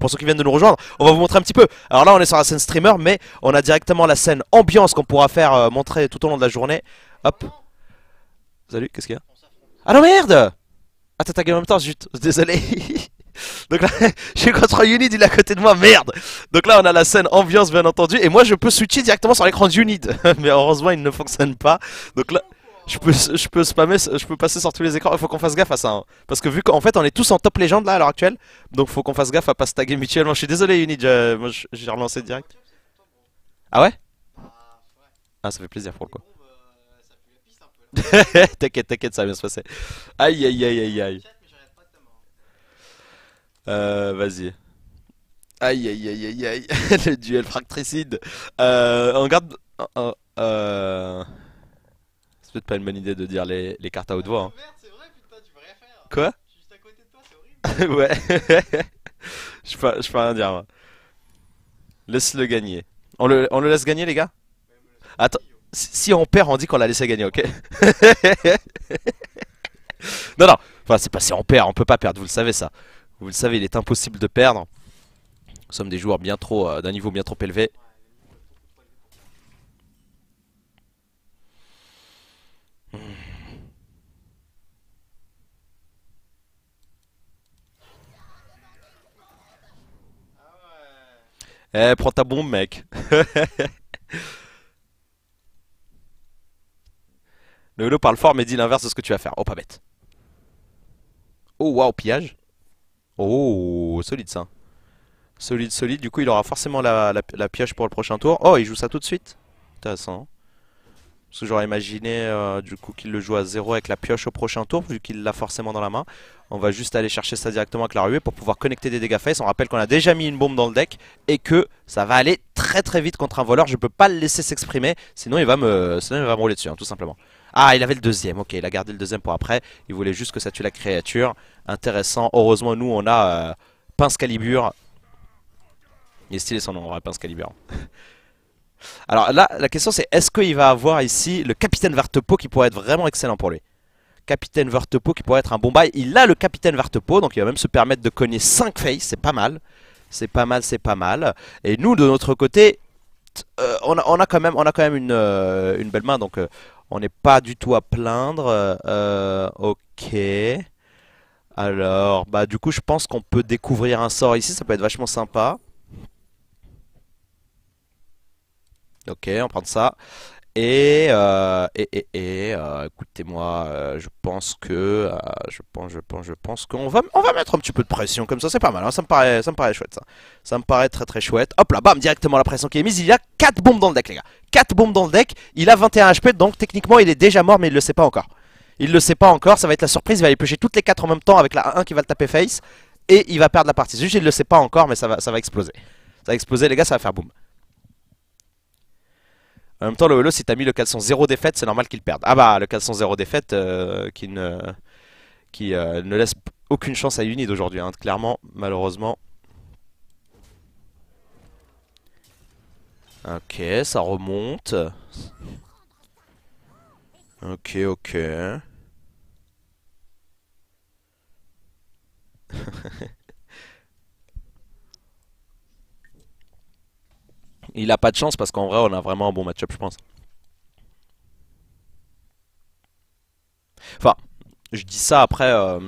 Pour ceux qui viennent de nous rejoindre, on va vous montrer un petit peu. Alors là, on est sur la scène streamer, mais on a directement la scène ambiance qu'on pourra faire euh, montrer tout au long de la journée. Hop. Salut, qu'est-ce qu'il y a Ah non, merde Ah, t'as tagué en même temps, Désolé. Donc là, je suis contre Unid, il est à côté de moi, merde Donc là, on a la scène ambiance, bien entendu, et moi, je peux switcher directement sur l'écran d'Unid. mais heureusement, il ne fonctionne pas. Donc là je peux, je peux spammer, je peux passer sur tous les écrans. Il faut qu'on fasse gaffe à ça. Hein. Parce que vu qu'en fait, on est tous en top légende là à l'heure actuelle. Donc faut qu'on fasse gaffe à pas se taguer mutuellement. Je suis désolé, Unid, j'ai relancé direct. Ah ouais Ah, ça fait plaisir pour le coup. t'inquiète, t'inquiète, ça va bien se passer. Aïe, aïe, aïe, aïe, aïe. Euh, vas-y. Aïe, aïe, aïe, aïe, aïe. le duel fractricide. Euh, on garde. euh... euh c'est peut-être pas une bonne idée de dire les, cartes à haute voix. Hein. c'est vrai, putain, tu rien faire. Quoi Je suis juste à côté de toi, c'est horrible. ouais. je, peux, rien dire, moi. Laisse-le gagner. On le, laisse gagner, les gars Attends, si, on perd, on dit qu'on l'a laissé gagner, ok Non, non, enfin, c'est pas si on perd, on peut pas perdre, vous le savez, ça. Vous le savez, il est impossible de perdre. Nous sommes des joueurs bien trop euh, d'un niveau bien trop élevé. Eh, prends ta bombe, mec. Le parle fort, mais dit l'inverse de ce que tu vas faire. Oh, pas bête. Oh, waouh, pillage. Oh, solide ça. Solide, solide. Du coup, il aura forcément la, la, la pioche pour le prochain tour. Oh, il joue ça tout de suite. Intéressant. Parce que j'aurais imaginé euh, du coup qu'il le joue à zéro avec la pioche au prochain tour, vu qu'il l'a forcément dans la main. On va juste aller chercher ça directement avec la ruée pour pouvoir connecter des dégâts face. On rappelle qu'on a déjà mis une bombe dans le deck et que ça va aller très très vite contre un voleur. Je peux pas le laisser s'exprimer, sinon il va me sinon il va me rouler dessus, hein, tout simplement. Ah, il avait le deuxième, ok, il a gardé le deuxième pour après. Il voulait juste que ça tue la créature. Intéressant, heureusement nous on a euh, Pince Calibur. Il est stylé son nom, on Pince Calibur. Alors là, la question c'est est-ce qu'il va avoir ici le capitaine Vartepo qui pourrait être vraiment excellent pour lui Capitaine Vartepo qui pourrait être un bon bail. Il a le capitaine Vartepo, donc il va même se permettre de cogner 5 face, c'est pas mal. C'est pas mal, c'est pas mal. Et nous, de notre côté, euh, on, a, quand même, on a quand même une, euh, belle main, donc euh, on n'est pas du tout à plaindre. ok. Alors, bah du coup, je pense qu'on peut découvrir un sort ici, ça peut être vachement sympa. Ok, on prend ça. Et, euh, et, et, euh, écoutez-moi, euh, je pense que je pense, je pense, je pense qu'on va, on va mettre un petit peu de pression comme ça, c'est pas mal. Hein, ça me paraît, ça me paraît chouette. Ça, ça me paraît très très chouette. Hop là, bam, directement la pression qui est mise. Il y a 4 bombes dans le deck, les gars. 4 bombes dans le deck. Il a 21 HP, donc techniquement il est déjà mort, mais il le sait pas encore. Il le sait pas encore. Ça va être la surprise. Il va aller piocher toutes les 4 en même temps avec la 1 qui va le taper face et il va perdre la partie. Juste, il le sait pas encore, mais ça va, ça va exploser. Ça va exploser, les gars. Ça va faire boum. En même temps, le holo si t'as mis le 400-0 défaite, c'est normal qu'il perde. Ah bah, le 400-0 défaite euh, qui, ne, qui euh, ne laisse aucune chance à Unid aujourd'hui. Hein. Clairement, malheureusement. Ok, ça remonte. Ok, ok. Il a pas de chance parce qu'en vrai, on a vraiment un bon matchup, je pense. Enfin, je dis ça après. Euh,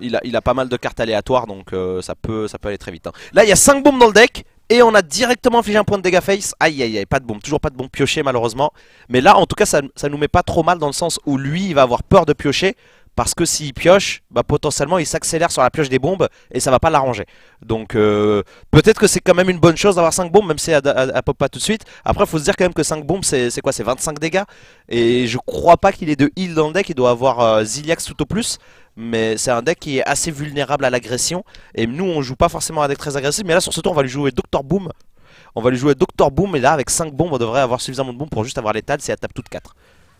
il, a, pas mal de cartes aléatoires, donc euh, ça, peut, ça peut aller très vite. Hein. Là, il y a 5 bombes dans le deck. Et on a directement infligé un point de dégâts face. Aïe aïe aïe, pas de bombe. Toujours pas de bombe piochée malheureusement. Mais là, en tout cas, ça, ça nous met pas trop mal dans le sens où lui, il va avoir peur de piocher parce que s'il pioche, bah, potentiellement il s'accélère sur la pioche des bombes et ça va pas l'arranger. Donc euh, peut-être que c'est quand même une bonne chose d'avoir 5 bombes, même si elle, ne pop pas tout de suite. Après, il faut se dire quand même que 5 bombes, c'est quoi C'est 25 dégâts. Et je crois pas qu'il ait de heal dans le deck, il doit avoir euh, Ziliax tout au plus. Mais c'est un deck qui est assez vulnérable à l'agression. Et nous, on joue pas forcément un deck très agressif. Mais là, sur ce tour, on va lui jouer Doctor Boom. On va lui jouer Doctor Boom. Et là, avec 5 bombes, on devrait avoir suffisamment de bombes pour juste avoir l'étal si elle tape toutes 4.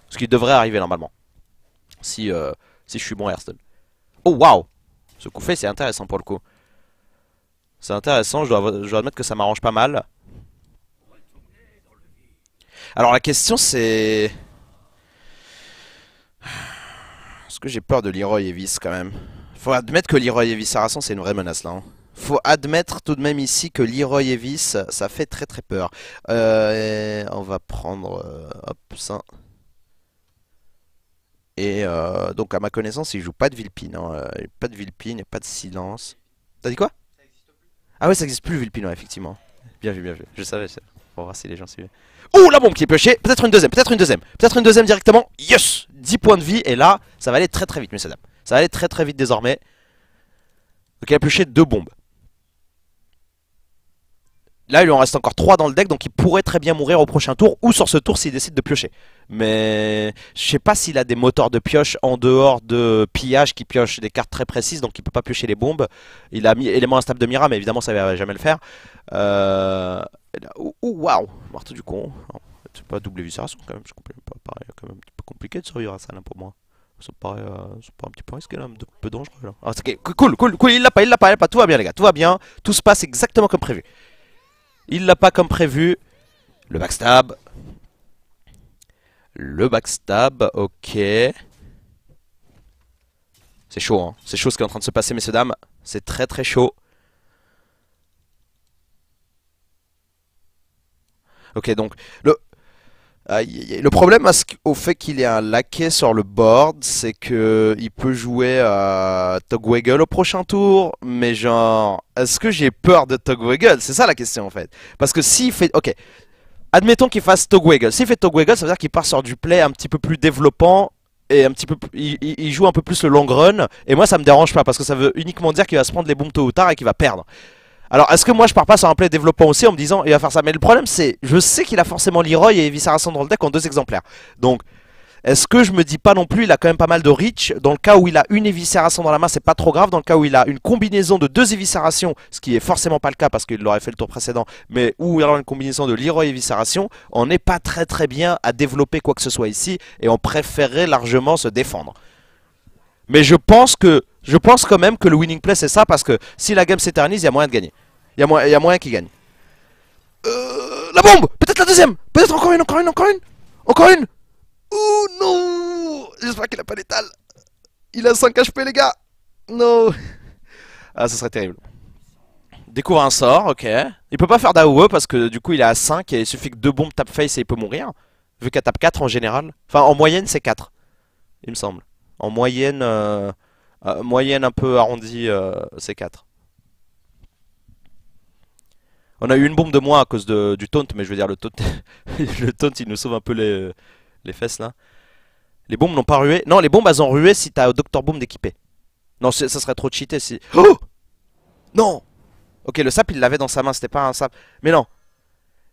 Ce qui devrait arriver normalement. Si, euh, si je suis bon Hearthstone. Oh waouh Ce coup fait c'est intéressant pour le coup. C'est intéressant, je dois, admettre que ça m'arrange pas mal. Alors la question c'est... Est-ce que j'ai peur de Leroy Evis quand même Faut admettre que Leroy Evis Saracen c'est une vraie menace là. Hein. Faut admettre tout de même ici que Leroy Evis ça fait très très peur. Euh, on va prendre... Euh, hop, ça... Et euh, donc, à ma connaissance, il joue pas de Vilpine. Hein. Euh, pas de Vilpine et pas de silence. T'as dit quoi Ah ouais, ça existe plus Vilpine, effectivement. Bien vu, bien vu. Je savais ça. va voir si les gens suivent Oh la bombe qui est pêchée, Peut-être une deuxième, peut-être une deuxième. Peut-être une deuxième directement. Yes 10 points de vie. Et là, ça va aller très très vite, messieurs dames. Ça va aller très très vite désormais. Donc, il a pioché deux bombes. Là, il lui en reste encore 3 dans le deck, donc il pourrait très bien mourir au prochain tour ou sur ce tour s'il décide de piocher. Mais je sais pas s'il a des moteurs de pioche en dehors de pillage qui pioche des cartes très précises, donc il peut pas piocher les bombes. Il a mis élément instable de Mira, mais évidemment ça ne va jamais le faire. Euh... Ouh, waouh, marteau du con. C'est pas double éviscération quand même, je Pareil, quand même un petit peu compliqué de survivre à ça là pour moi. C'est pas euh, un petit peu risqué là, un peu dangereux là. Ah, cool, cool, cool, il l'a pas, il l'a pas, il l'a pas, tout va bien les gars, tout va bien, tout se passe exactement comme prévu. Il l'a pas comme prévu. Le backstab. Le backstab, ok. C'est chaud, hein. C'est chaud ce qui est en train de se passer, messieurs, dames. C'est très très chaud. Ok, donc le, le problème au fait qu'il ait un laquais sur le board, c'est que euh, il peut jouer à Togwaggle au prochain tour, mais genre, est-ce que j'ai peur de Togwaggle C'est ça la question en fait. Parce que s'il fait... Ok, admettons qu'il fasse Togwaggle. S'il fait Togwaggle, ça veut dire qu'il part sur du play un petit peu plus développant et un petit peu il, il, joue un peu plus le long run et moi ça me dérange pas parce que ça veut uniquement dire qu'il va se prendre les bombes tôt ou tard et qu'il va perdre. Alors, est-ce que moi je pars pas sur un play développement aussi en me disant il va faire ça Mais le problème c'est, je sais qu'il a forcément Leroy et Eviscération dans le deck en deux exemplaires. Donc, est-ce que je me dis pas non plus, il a quand même pas mal de reach Dans le cas où il a une éviscération dans la main, c'est pas trop grave. Dans le cas où il a une combinaison de deux éviscérations, ce qui est forcément pas le cas parce qu'il l'aurait fait le tour précédent, mais où il a une combinaison de Leroy et Viscération, on n'est pas très très bien à développer quoi que ce soit ici et on préférerait largement se défendre. Mais je pense que je pense quand même que le winning play c'est ça parce que si la game s'éternise, il y a moyen de gagner. Il y a moyen, il y moyen qu'il gagne. Euh, la bombe Peut-être la deuxième Peut-être encore une, encore une, encore une Encore une Oh non J'espère qu'il a pas l'étal Il a 5 HP les gars Non Ah ça serait terrible. Découvre un sort, ok. Il peut pas faire d'AOE parce que du coup il est à 5 et il suffit que deux bombes tap face et il peut mourir. Vu qu'à tape 4 en général. Enfin en moyenne c'est 4. Il me semble en moyenne, euh, euh, moyenne un peu arrondie euh, C4. On a eu une bombe de moins à cause de, du taunt, mais je veux dire, le taunt, le taunt il nous sauve un peu les, les fesses là. Les bombes n'ont pas rué. Non, les bombes elles ont rué si t'as Docteur Boom d'équipé. Non, ça serait trop cheaté si. Oh Non Ok, le sap il l'avait dans sa main, c'était pas un sap. Mais non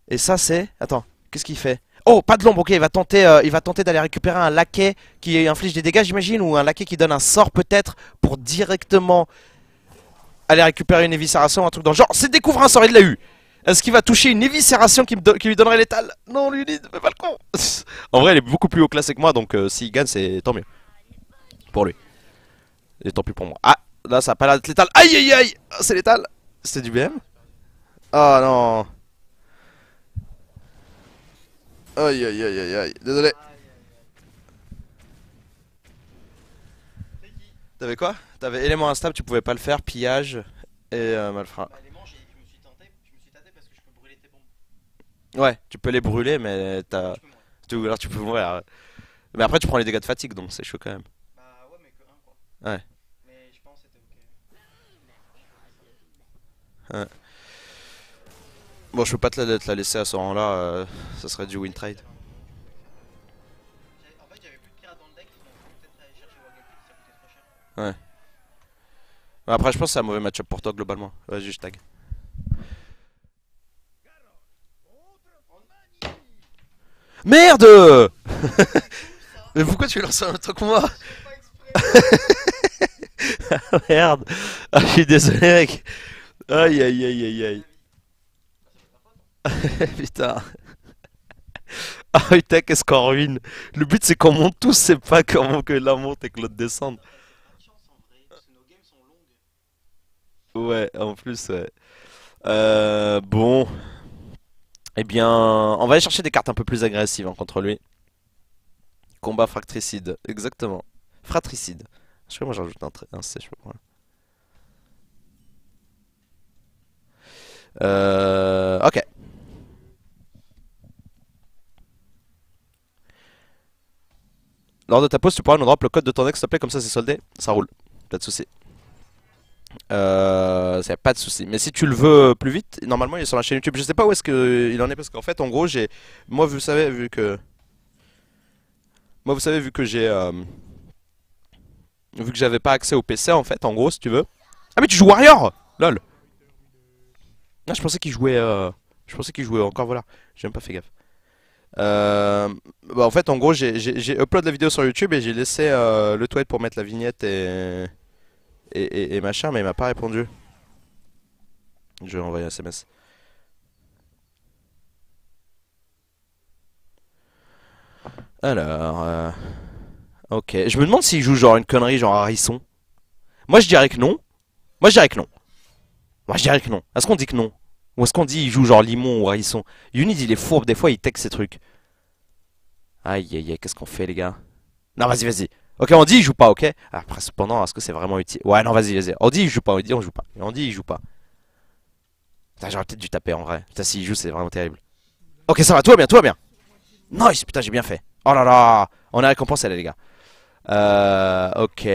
Et ça c'est. Attends, qu'est-ce qu'il fait Oh, pas de l'ombre, ok, il va tenter, euh, tenter d'aller récupérer un laquais qui inflige des dégâts, j'imagine, ou un laquais qui donne un sort peut-être pour directement aller récupérer une éviscération ou un truc dans le genre. C'est découvrir un sort, il l'a eu Est-ce qu'il va toucher une éviscération qui, lui donnerait l'étal Non, lui, ne fait pas le con En vrai, il est beaucoup plus haut classé que moi, donc euh, s'il gagne, c'est tant mieux. Pour lui. Et tant pis pour moi. Ah, là, ça a pas l'air d'être létal. Aïe, aïe, aïe ah, C'est létal C'est du BM Ah oh, non Aïe aïe aïe aïe aïe, désolé. T'avais quoi T'avais élément instable, tu pouvais pas le faire, pillage et euh, malfrat. Bah, je me suis tenté, je me suis tenté parce que je peux brûler tes bombes. Ouais, tu peux les brûler, mais t'as. alors tu peux mourir. Mais après, tu prends les dégâts de fatigue, donc c'est chaud quand même. Bah ouais, mais que 1 quoi. Ouais. Mais je pense que c'était ok. Ouais. Bon, je peux pas te la, laisser à ce rang-là, euh, ça serait du win trade. Ouais. Après, je pense que c'est un mauvais matchup pour toi globalement. Vas-y, je tag. Merde Mais pourquoi tu lances un autre que moi ah, Merde ah, Je suis désolé mec Aïe aïe aïe aïe aïe Putain. Ah, putain, qu'est-ce qu'on ruine. Le but, c'est qu'on monte tous, c'est pas comment que l'un monte et que l'autre descende. Ouais, en plus, ouais. Euh, bon. Et eh bien, on va aller chercher des cartes un peu plus agressives hein, contre lui. Combat fratricide, exactement. Fratricide. Je sais pas, moi j'en un, un C, je pas. Euh, ok. lors de ta pause, tu pourras nous drop le code de ton ex, s'il te plaît, comme ça c'est soldé. Ça roule, pas de souci. Euh, c'est pas de souci. Mais si tu le veux plus vite, normalement il est sur la chaîne YouTube. Je sais pas où est-ce qu'il en est parce qu'en fait, en gros, j'ai. Moi, vous savez, vu que. Moi, vous savez, vu que j'ai. Euh, vu que j'avais pas accès au PC en fait, en gros, si tu veux. Ah, mais tu joues Warrior Lol. Ah, je pensais qu'il jouait. Euh, je pensais qu'il jouait encore, voilà. J'ai même pas fait gaffe. Euh, bah en fait, en gros, j'ai upload la vidéo sur YouTube et j'ai laissé euh, le tweet pour mettre la vignette et, et, machin, mais il m'a pas répondu. Je vais envoyer un SMS. Alors, euh, ok. Je me demande s'il joue genre une connerie, genre Harrison. Moi, je dirais que non. Moi, je dirais que non. Moi, je dirais que non. Est-ce qu'on dit que non ou est-ce qu'on dit il joue genre Limon ou sont Unid il est fourbe, des fois il texte ses trucs. Aïe aïe aïe, qu'est-ce qu'on fait les gars Non vas-y vas-y. Ok on dit il joue pas, ok ah, Après cependant, est-ce que c'est vraiment utile Ouais non vas-y vas-y. On dit il joue pas, on dit on joue pas. On dit il joue pas. Putain j'aurais peut-être dû taper en vrai. Putain il joue c'est vraiment terrible. Ok ça va, tout va bien, tout va bien. Nice, putain j'ai bien fait. Oh là là On est récompensé là les gars. Euh, ok.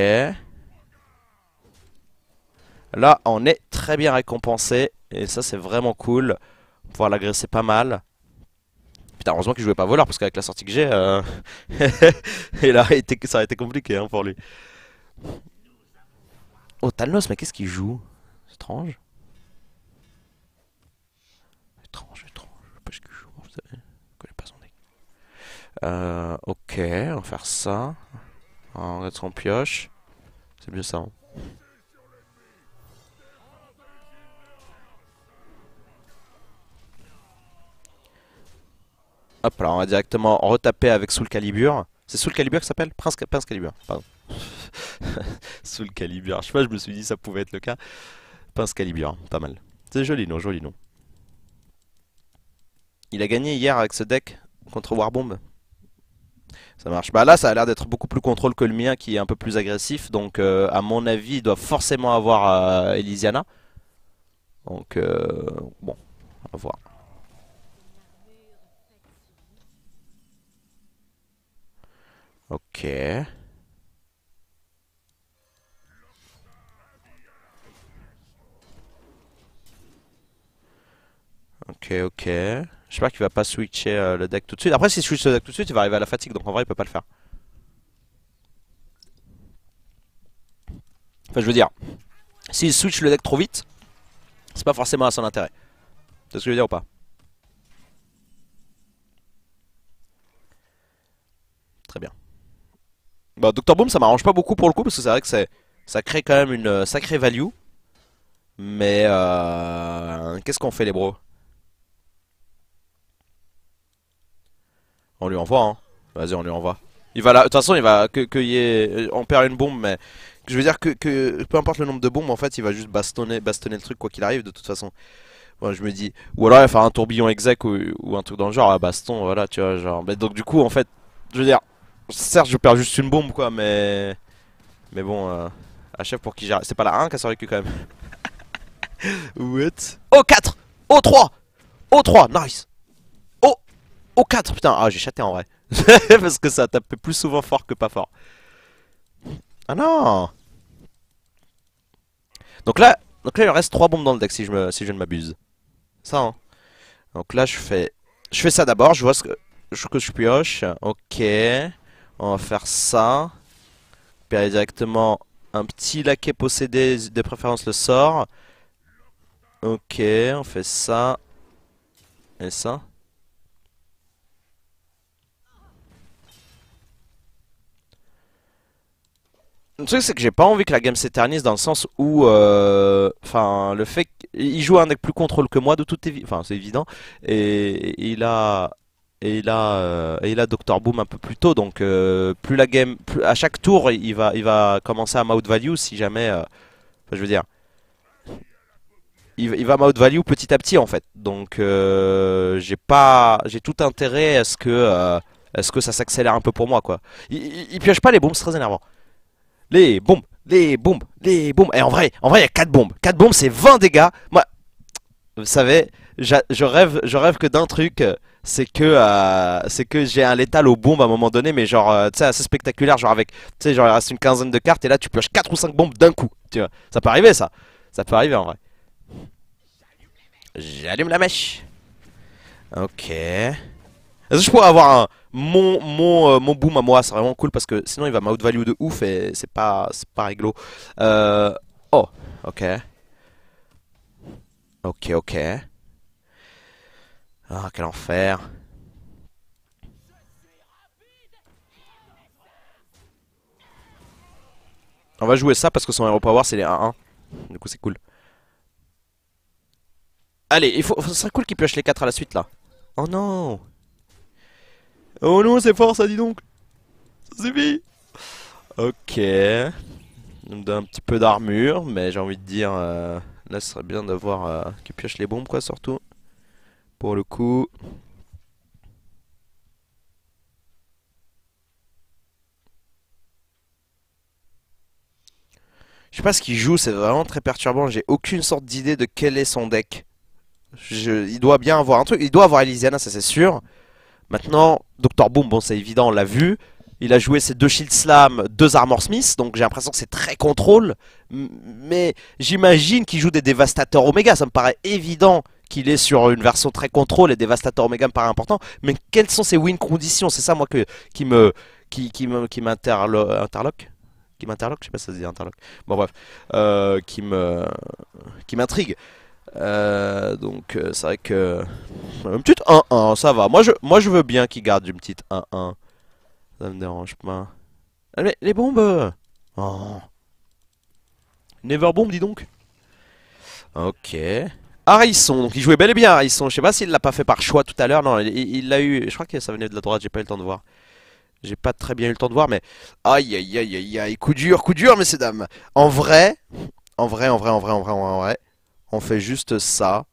Là, on est très bien récompensé. Et ça, c'est vraiment cool. Pouvoir l'agresser pas mal. Putain, heureusement qu'il jouait pas voleur parce qu'avec la sortie que j'ai, euh... ça aurait été compliqué hein, pour lui. Oh, Thanos, mais qu'est-ce qu'il joue C'est Étrange. Étrange, étrange. Je sais pas ce qu'il joue. Je connais pas son deck. Euh, ok, on va faire ça. On va son pioche. C'est mieux ça. Hein. Hop là, on va directement retaper avec Soul Calibur. C'est Soul Calibur qui s'appelle Prince, Calibur, pardon. Soul Calibur, je sais pas, je me suis dit ça pouvait être le cas. Prince Calibur, pas mal. C'est joli non joli non Il a gagné hier avec ce deck contre Warbomb. Ça marche. Bah là, ça a l'air d'être beaucoup plus contrôle que le mien qui est un peu plus agressif. Donc, euh, à mon avis, il doit forcément avoir euh, Elysiana. Donc, euh, bon, on va voir. Ok. Ok, ok. J'espère qu'il va pas switcher euh, le deck tout de suite. Après, s'il switche le deck tout de suite, il va arriver à la fatigue, donc en vrai, il peut pas le faire. Enfin, je veux dire, s'il switch le deck trop vite, c'est pas forcément à son intérêt. C'est ce que je veux dire ou pas Très bien. Bah, Dr. Boom, ça m'arrange pas beaucoup pour le coup, parce que c'est vrai que ça crée quand même une euh, sacrée value. Mais euh, qu'est-ce qu'on fait les bros On lui envoie hein Vas-y on lui envoie Il va là, de toute façon il va que, euh, On perd une bombe mais Je veux dire que, peu importe le nombre de bombes en fait il va juste bastonner, bastonner le truc quoi qu'il arrive de toute façon Moi je me dis Ou alors il va faire un tourbillon exec ou, un truc dans le genre à ah, baston voilà tu vois genre mais Donc du coup en fait je veux dire Certes, je perds juste une bombe, quoi, mais. Mais bon, euh... à pour qui j'arrive. C'est pas la 1 qui a survécu quand même. What Oh 4 o 3 o 3 Nice O o 4 Putain, ah, j'ai chaté en vrai. Parce que ça a tapé plus souvent fort que pas fort. Ah non Donc là, donc là il reste 3 bombes dans le deck si je, si je ne m'abuse. Ça, hein. Donc là, je fais. Je fais ça d'abord, je vois ce que, ce que je pioche. Ok. On va faire ça. Payer directement un petit laquais possédé, de préférence le sort. Ok, on fait ça. Et ça. Le truc c'est que j'ai pas envie que la game s'éternise dans le sens où, euh, enfin, le fait qu'il joue un deck plus contrôle que moi de toute évidence, enfin c'est évident, et il a, et il a euh, Boom un peu plus tôt donc euh, plus la game à chaque tour il va il va commencer à mount value si jamais euh, enfin, je veux dire il, va m'outvalue value petit à petit en fait donc j'ai pas j'ai tout intérêt à ce que ce que ça s'accélère un peu pour moi quoi il, pioche pas les bombes c'est très énervant les bombes les bombes les bombes et en vrai en vrai il y a 4 bombes 4 bombes c'est 20 dégâts moi vous savez je rêve je rêve que d'un truc c'est que euh, c'est que j'ai un létal aux bombes à un moment donné mais genre euh, tu sais assez spectaculaire genre avec tu sais genre il reste une quinzaine de cartes et là tu pioches 4 ou 5 bombes d'un coup tu vois ça peut arriver ça ça peut arriver en vrai j'allume la mèche ok est-ce que je pourrais avoir un, mon mon euh, mon boom à moi c'est vraiment cool parce que sinon il va m'out value de ouf et c'est pas c'est pas réglo oh ok ok ok ah, quel enfer. On va jouer ça parce que son pas Power c'est les 1-1. Du coup c'est cool. Allez, il faut, ce serait cool qu'il pioche les 4 à la suite là. Oh non Oh non, c'est fort ça, dis donc Ça suffit Ok. On me donne un petit peu d'armure, mais j'ai envie de dire... Euh, là, ce serait bien d'avoir... Euh, qu'il pioche les bombes quoi, surtout pour le coup. Je sais pas ce qu'il joue, c'est vraiment très perturbant. J'ai aucune sorte d'idée de quel est son deck. Je, il doit bien avoir un truc. Il doit avoir Elysiana, ça c'est sûr. Maintenant, Dr. Boom, bon c'est évident, on l'a vu. Il a joué ses deux Shield Slam, deux Armor Smith, donc j'ai l'impression que c'est très contrôle. Mais j'imagine qu'il joue des Dévastateurs Omega, ça me paraît évident qu'il est sur une version très contrôle et Devastator Omega me paraît important, mais quelles sont ces win conditions C'est ça moi que, qui me qui, qui, qui m'interloque qui m'interloque, je sais pas si ça se dit interloque. Bon bref, euh, qui me qui m'intrigue. Euh, donc euh, c'est vrai que une petite 1-1, ça va. Moi je moi je veux bien qu'il garde une petite 1-1. Ça me dérange pas. Allez, les bombes. Oh. Never bomb dis donc. OK. Ils donc il jouait bel et bien Harrison. Je sais pas s'il l'a pas fait par choix tout à l'heure. Non, il l'a eu. Je crois que ça venait de la droite, j'ai pas eu le temps de voir. J'ai pas très bien eu le temps de voir, mais. Aïe aïe aïe aïe aïe. Coup dur, coup dur, messieurs dames. En vrai, en vrai, en vrai, en vrai, en vrai, en vrai, en vrai on fait juste ça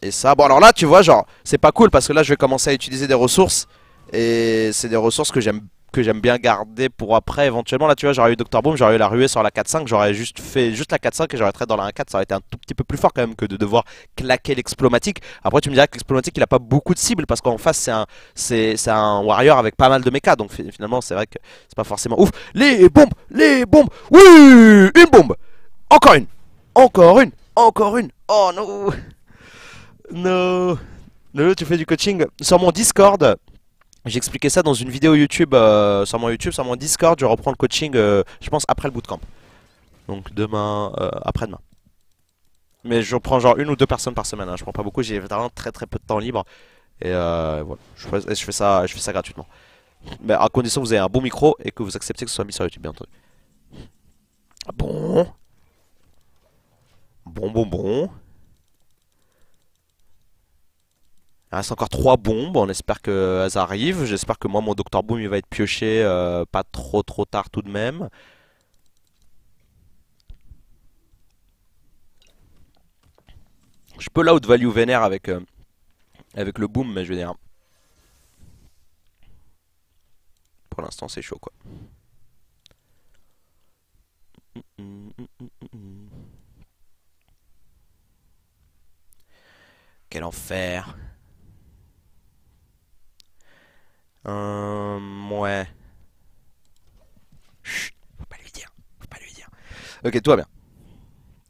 et ça. Bon, alors là, tu vois, genre, c'est pas cool parce que là, je vais commencer à utiliser des ressources. Et c'est des ressources que j'aime que j'aime bien garder pour après éventuellement. Là, tu vois, j'aurais eu Dr. Boom, j'aurais eu la ruée sur la 4-5, j'aurais juste fait juste la 4-5 et j'aurais traité dans la 1-4. Ça aurait été un tout petit peu plus fort quand même que de devoir claquer l'explomatique. Après, tu me diras que l'explomatique, il a pas beaucoup de cibles parce qu'en face, c'est un, c'est, un warrior avec pas mal de mecha Donc finalement, c'est vrai que c'est pas forcément ouf. Les bombes, les bombes, oui, une bombe, encore une, encore une, encore une. Oh non, non, Lolo, tu fais du coaching sur mon Discord. J'expliquais ça dans une vidéo YouTube, euh, sur mon YouTube, sur mon Discord. Je reprends le coaching, euh, je pense, après le bootcamp. Donc demain, euh, après-demain. Mais je reprends genre une ou deux personnes par semaine. Hein. Je prends pas beaucoup, j'ai vraiment très très peu de temps libre. Et voilà, je fais, ça, je fais ça gratuitement. Mais à condition que vous ayez un bon micro et que vous acceptez que ce soit mis sur YouTube, bien entendu. Bon. Bon, bon, bon. Il reste encore trois bombes, on espère qu'elles arrivent. J'espère que moi, mon Docteur Boom, il va être pioché euh, pas trop trop tard tout de même. Je peux là value vénère avec, euh, avec le boom, mais je veux dire... Pour l'instant, c'est chaud, quoi. Quel enfer Euh, ouais. Chut, faut pas lui dire. Faut pas lui dire. Ok, tout va bien.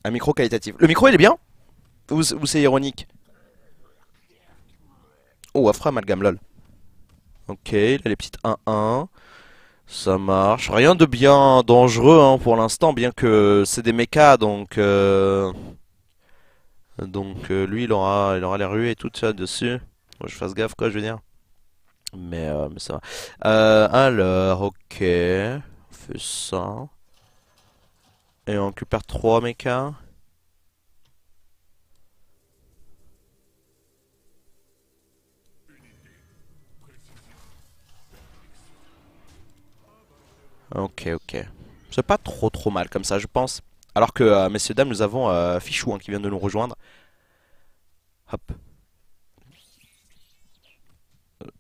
Un micro qualitatif. Le micro, il est bien Ou, c'est ironique Oh, Afra amalgame, lol. Ok, a les petites 1-1. Ça marche. Rien de bien dangereux hein, pour l'instant, bien que c'est des mechas, donc... Euh, donc euh, lui, il aura, il aura les rues et tout ça dessus. Faut je fasse gaffe, quoi, je veux dire. Mais, euh, mais ça va. Euh, alors, ok. On fait ça. Et on récupère 3 mechas. Ok, ok. C'est pas trop trop mal comme ça, je pense. Alors que, euh, messieurs, dames, nous avons Fichou hein, qui vient de nous rejoindre. Hop.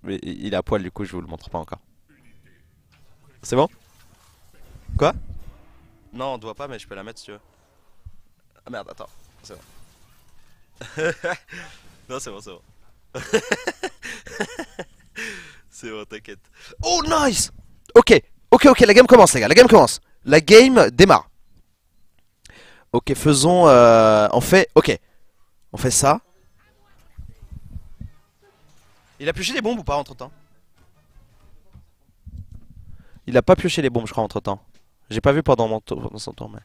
Mais il est à poil du coup je vous le montre pas encore. C'est bon Quoi Non on doit pas mais je peux la mettre si tu veux. Ah merde attends, c'est bon. non c'est bon c'est bon. c'est bon t'inquiète. Oh nice Ok, ok ok la game commence les gars, la game commence. La game démarre. Ok faisons... Euh... On fait... Ok. On fait ça. Il a pioché des bombes ou pas entre temps Il a pas pioché les bombes, je crois, entre temps. J'ai pas vu pendant, mon tour, son tour, mais.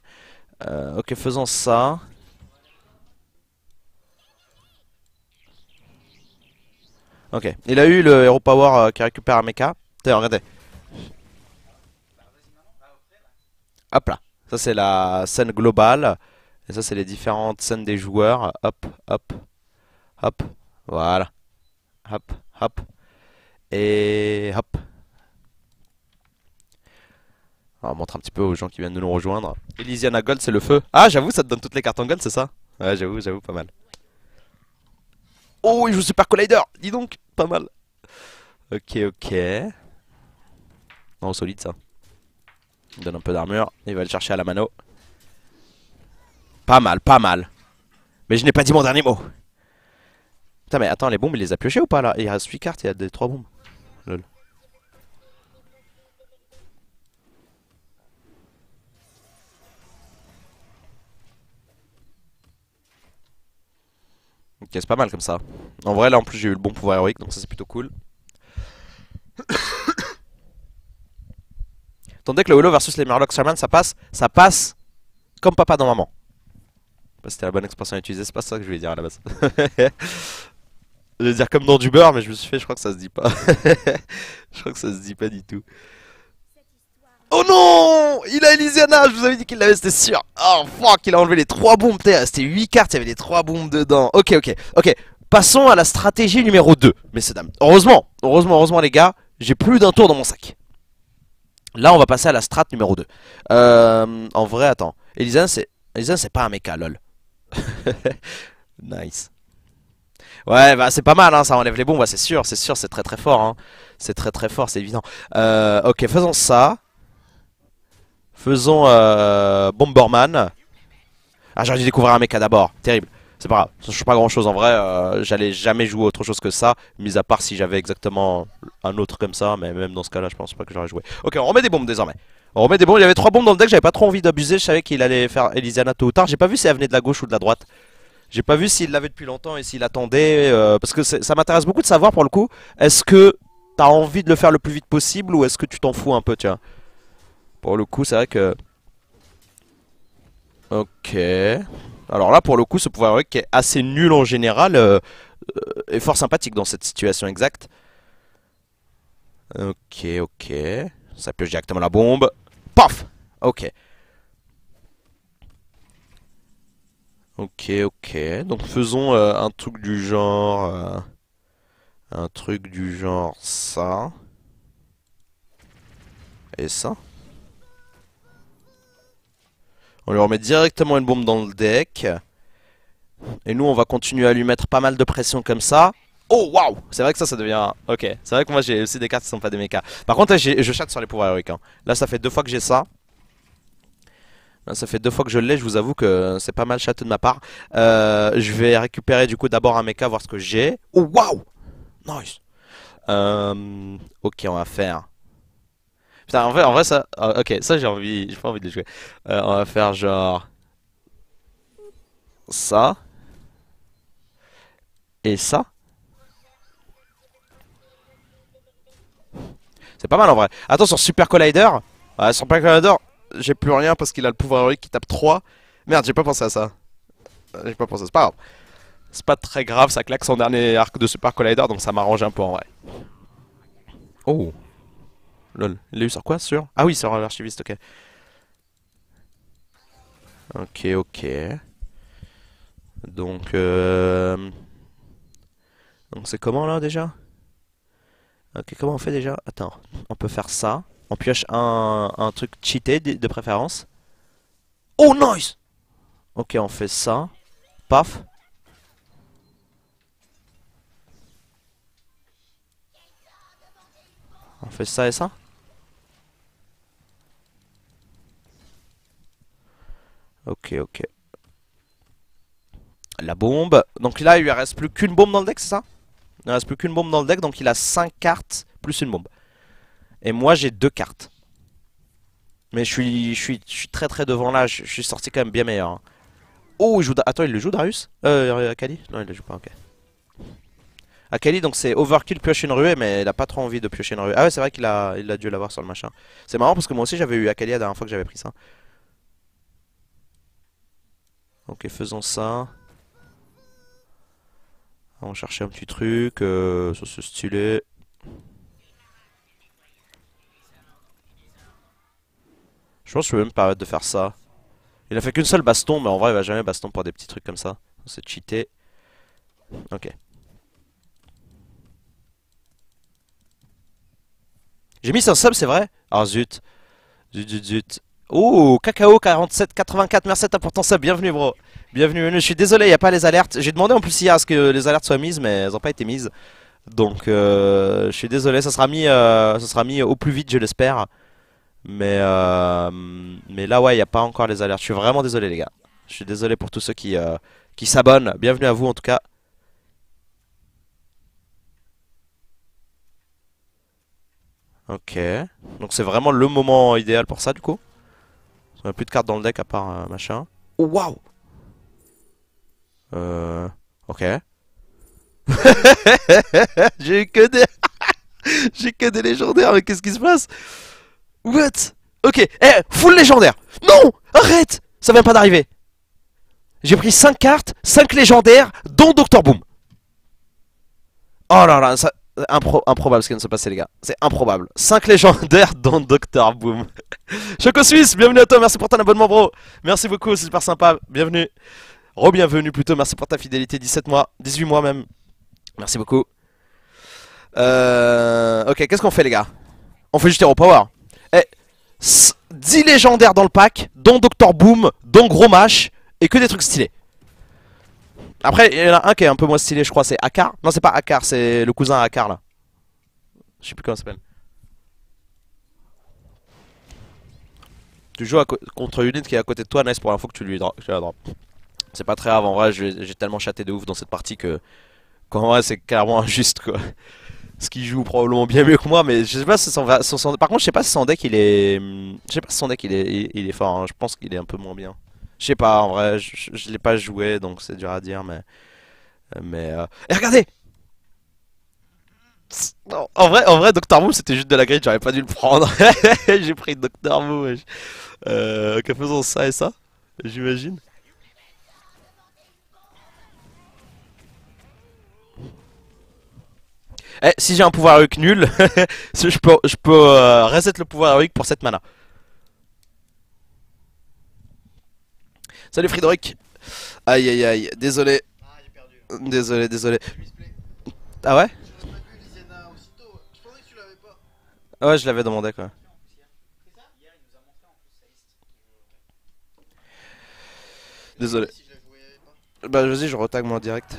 Euh, ok, faisons ça. Ok, il a eu le Hero Power euh, qui récupère un mecha. Tiens, regardez. Hop là. Ça, c'est la scène globale. Et ça, c'est les différentes scènes des joueurs. Hop, hop, hop. Voilà hop, hop, et hop. Ah, on montre un petit peu aux gens qui viennent de nous rejoindre. Elysiana Gold, c'est le feu. Ah, j'avoue, ça te donne toutes les cartes en gold, c'est ça Ouais, j'avoue, j'avoue, pas mal. Oh, il joue Super Collider Dis donc, pas mal. Ok, ok. Non, solide ça. Il donne un peu d'armure. Il va le chercher à la mano. Pas mal, pas mal. Mais je n'ai pas dit mon dernier mot. Putain mais attends les bombes il les a piochées ou pas là Il y a 8 cartes, il y a des 3 bombes. Lol. Ok c'est pas mal comme ça. En vrai là en plus j'ai eu le bon pouvoir héroïque donc ça c'est plutôt cool. tandis que le holo versus les Murlocs Shaman ça passe, ça passe comme papa dans maman. C'était la bonne expression à utiliser, c'est pas ça que je voulais dire à la base. veux dire comme dans du beurre, mais je me suis fait, je crois que ça se dit pas. je crois que ça se dit pas du tout. Oh non Il a Elysiana Je vous avais dit qu'il l'avait, c'était sûr Oh fuck, il a enlevé les 3 bombes C'était 8 cartes, il y avait les 3 bombes dedans Ok, ok, ok Passons à la stratégie numéro 2, messieurs dames Heureusement, heureusement, heureusement les gars J'ai plus d'un tour dans mon sac Là on va passer à la strat numéro 2 euh, En vrai, attends Elysiana c'est... Elysiana c'est pas un mecha, lol Nice Ouais, bah c'est pas mal, hein, ça enlève les bombes, c'est sûr, c'est sûr, c'est très très fort. Hein. C'est très très fort, c'est évident. Euh, ok, faisons ça. Faisons euh, Bomberman. Ah, j'aurais dû découvrir un mecha d'abord, terrible. C'est pas grave, ça change pas grand chose en vrai, euh, j'allais jamais jouer autre chose que ça, mis à part si j'avais exactement un autre comme ça, mais même dans ce cas là je pense pas que j'aurais joué. Ok, on remet des bombes désormais. On remet des bombes, il y avait trois bombes dans le deck, j'avais pas trop envie d'abuser, je savais qu'il allait faire Elysiana tôt ou tard, j'ai pas vu si elle venait de la gauche ou de la droite. J'ai pas vu s'il l'avait depuis longtemps et s'il attendait, euh, parce que ça m'intéresse beaucoup de savoir pour le coup, est-ce que t'as envie de le faire le plus vite possible ou est-ce que tu t'en fous un peu, tiens Pour le coup, c'est vrai que... Ok... Alors là, pour le coup, ce pouvoir qui est assez nul en général euh, euh, est fort sympathique dans cette situation exacte. Ok, ok. Ça pioche directement la bombe. Paf Ok. Ok, ok. Donc faisons euh, un truc du genre... Euh, un truc du genre ça. Et ça. On lui remet directement une bombe dans le deck. Et nous, on va continuer à lui mettre pas mal de pression comme ça. Oh, waouh C'est vrai que ça, ça devient... Ok, c'est vrai que moi, j'ai aussi des cartes qui sont pas des mechas. Par contre, je chatte sur les pouvoirs héroïques. Hein. Là, ça fait deux fois que j'ai ça. Hein, ça fait deux fois que je l'ai, je vous avoue que c'est pas mal château de ma part. Euh, je vais récupérer du coup d'abord un mecha, voir ce que j'ai. Oh waouh Nice euh, Ok, on va faire. Putain, en, vrai, en vrai, ça. Euh, ok, ça j'ai envie. J'ai pas envie de jouer. on va faire genre. Ça. Et ça. C'est pas mal en vrai. Attends, sur Super Collider. Ouais, Super Collider, j'ai plus rien parce qu'il a le pouvoir héroïque qui tape 3. Merde, j'ai pas pensé à ça. Euh, j'ai pas pensé, c'est pas grave. C'est pas très grave, ça claque son dernier arc de Super Collider, donc ça m'arrange un peu en vrai. Oh. Lol. Il l'a eu sur quoi Sur Ah oui, sur l'archiviste, ok. Ok, ok. Donc, euh... Donc c'est comment là déjà Ok, comment on fait déjà Attends, on peut faire ça. On pioche un, truc cheaté de préférence. Oh, nice Ok, on fait ça. Paf. On fait ça et ça. Ok, ok. La bombe. Donc là, il lui reste plus qu'une bombe dans le deck, c'est ça Il ne reste plus qu'une bombe dans le deck, donc il a 5 cartes plus une bombe. Et moi, j'ai deux cartes. Mais je suis, je suis, je suis très très devant là. Je, suis sorti quand même bien meilleur. Hein. Oh, il joue. Attends, il le joue Darius euh, euh, Akali Non, il le joue pas, ok. Akali, donc c'est overkill, pioche une ruée, mais il a pas trop envie de piocher une ruée. Ah ouais, c'est vrai qu'il a, il a dû l'avoir sur le machin. C'est marrant parce que moi aussi j'avais eu Akali la dernière fois que j'avais pris ça. Ok, faisons ça. On va un petit truc. sur euh, ce c'est stylé. Je pense que je peux même me permettre de faire ça. Il a fait qu'une seule baston, mais en vrai, il va jamais baston pour des petits trucs comme ça. C'est cheaté. Ok. J'ai mis un sub, c'est vrai Ah zut. Zut, zut, zut. Oh, Cacao4784, merci à toi ça. sub, bienvenue bro. Bienvenue, je suis désolé, il n'y a pas les alertes. J'ai demandé en plus hier à ce que les alertes soient mises, mais elles n'ont pas été mises. Donc, euh, je suis désolé, ça sera mis, euh, ça sera mis au plus vite, je l'espère. Mais, euh, mais là, ouais, il n'y a pas encore les alertes. Je suis vraiment désolé, les gars. Je suis désolé pour tous ceux qui, euh, qui s'abonnent. Bienvenue à vous, en tout cas. Ok. Donc c'est vraiment le moment idéal pour ça, du coup. On a plus de cartes dans le deck à part euh, machin. Oh, waouh Euh... Ok. J'ai eu que des... J'ai que des légendaires, mais qu'est-ce qui se passe What Ok, eh, full légendaire Non Arrête Ça vient pas d'arriver J'ai pris 5 cartes, 5 légendaires, dont Doctor Boom Oh là là, C'est improbable ce qui vient de se passer les gars, c'est improbable 5 légendaires dont Doctor Boom Choco Suisse, bienvenue à toi, merci pour ton abonnement bro Merci beaucoup, c'est super sympa, bienvenue Re-bienvenue plutôt, merci pour ta fidélité, 17 mois, 18 mois même Merci beaucoup euh... Ok, qu'est-ce qu'on fait les gars On fait juste Hero Power eh, 10 légendaires dans le pack, dont Dr Boom, dont Gros Mash, et que des trucs stylés. Après, il y en a un qui est un peu moins stylé, je crois, c'est Akar. Non, c'est pas Akar, c'est le cousin à Akar, là. Je sais plus comment ça s'appelle. Tu joues contre une unit qui est à côté de toi, nice pour l'info que tu lui C'est pas très grave, en vrai, j'ai tellement chaté de ouf dans cette partie que... Qu'en vrai, c'est clairement injuste, quoi ce qui joue probablement bien mieux que moi, mais je sais pas si son, par contre je sais pas si son deck il est, je sais pas son deck il est, il, est fort. Hein. Je pense qu'il est un peu moins bien. Je sais pas, en vrai, je, l'ai pas joué, donc c'est dur à dire, mais, euh, mais et euh, eh, regardez. en vrai, en vrai, Doctor Moon c'était juste de la grille, j'aurais pas dû le prendre. J'ai pris Doctor Moon. Euh, que faisons ça et ça, j'imagine. Eh, si j'ai un pouvoir Hulk nul, je peux, je peux euh, reset le pouvoir avec pour cette mana. Salut Frédéric. Aïe aïe aïe, désolé. Ah, perdu, Désolé, désolé. Ah ouais Ah ouais, je l'avais demandé quoi. Désolé. Bah vas-y, je retague moi direct.